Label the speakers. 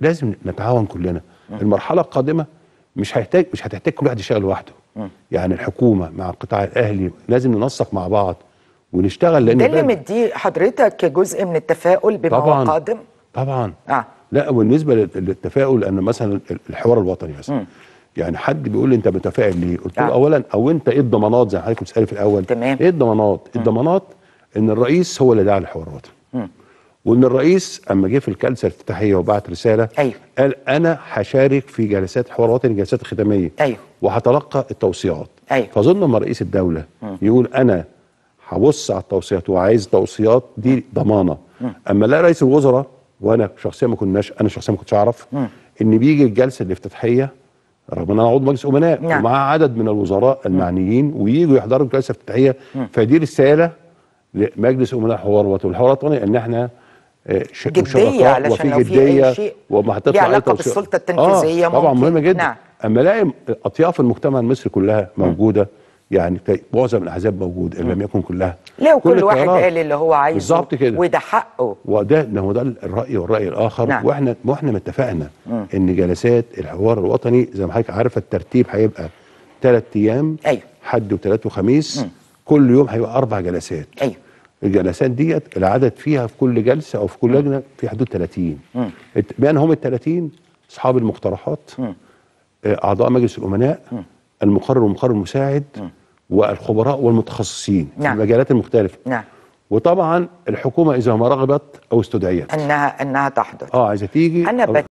Speaker 1: لازم نتعاون كلنا م. المرحله القادمه مش هيحتاج مش هتحتاج كل واحد يشتغل لوحده يعني الحكومه مع القطاع الاهلي لازم ننسق مع بعض ونشتغل لان ده اللي مدي حضرتك جزء من التفاؤل بما هو قادم طبعا آه. لا وبالنسبه للتفاؤل ان مثلا الحوار الوطني مثلا م. يعني حد بيقول لي انت متفائل ليه قلت له آه. اولا او انت ايه الضمانات زي حضرتك بتسالي في الاول تمام. ايه الضمانات الضمانات ان الرئيس هو اللي دعا للحوار الوطني وان الرئيس اما جه في الكلسه الافتتاحيه وبعت رساله أيوه. قال انا هشارك في جلسات حوار وطني الجلسات الختاميه أيوه. وهتلقى التوصيات أيوه. فظن لما رئيس الدوله م. يقول انا هبص على التوصيات وعايز توصيات دي ضمانه م. اما لا رئيس الوزراء وانا شخصيا ما كناش انا شخصيا ما كنتش اعرف ان بيجي الجلسه الافتتاحيه رغم ان انا عضو مجلس امناء نعم. ومعاه عدد من الوزراء المعنيين وييجوا يحضروا الجلسه الافتتاحيه فدي رساله لمجلس امناء حوار وطني الحوار الوطني ان احنا آه، جديه علشان وفي جديه شيء وما هتطلع ليه علاقه بالسلطه التنفيذيه آه طبعا مهمه جدا نعم. اما الاقي اطياف المجتمع المصري كلها موجوده يعني معظم الاحزاب موجود ان لم يكن كلها ليه كل, كل واحد قال اللي هو عايزه بالظبط كده وده حقه وده ده هو ده الراي والراي الاخر نعم. واحنا واحنا متفقنا اتفقنا ان جلسات الحوار الوطني زي ما حضرتك عارفه الترتيب هيبقى ثلاث ايام ايوه حد وثلاث وخميس مم. كل يوم هيبقى اربع جلسات ايوه الجلسات ديت العدد فيها في كل جلسه او في كل لجنه في حدود 30 بين هم ال 30 اصحاب المقترحات اعضاء مجلس الامناء المقرر والمقرر المساعد والخبراء والمتخصصين نعم. في المجالات المختلفه نعم وطبعا الحكومه اذا ما رغبت او استدعيت انها انها تحضر اه عايزه تيجي أنا